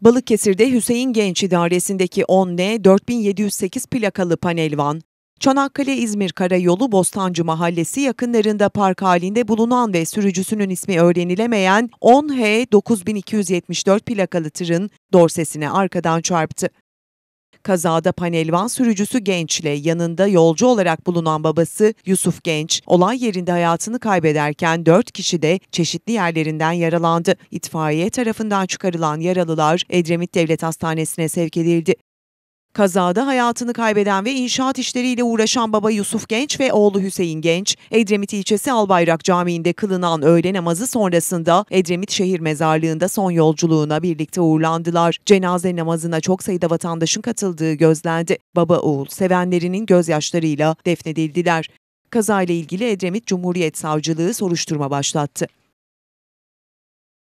Balıkesir'de Hüseyin Genç İdaresi'ndeki 10N 4708 plakalı panel van, Çanakkale-İzmir Karayolu Bostancı Mahallesi yakınlarında park halinde bulunan ve sürücüsünün ismi öğrenilemeyen 10H 9274 plakalı tırın dorsesine arkadan çarptı. Kazada panelvan sürücüsü Genç'le yanında yolcu olarak bulunan babası Yusuf Genç olay yerinde hayatını kaybederken 4 kişi de çeşitli yerlerinden yaralandı. İtfaiye tarafından çıkarılan yaralılar Edremit Devlet Hastanesi'ne sevk edildi. Kazada hayatını kaybeden ve inşaat işleriyle uğraşan baba Yusuf Genç ve oğlu Hüseyin Genç, Edremit ilçesi Albayrak Camii'nde kılınan öğle namazı sonrasında Edremit Şehir Mezarlığı'nda son yolculuğuna birlikte uğurlandılar. Cenaze namazına çok sayıda vatandaşın katıldığı gözlendi. Baba oğul sevenlerinin gözyaşlarıyla defnedildiler. Kazayla ilgili Edremit Cumhuriyet Savcılığı soruşturma başlattı.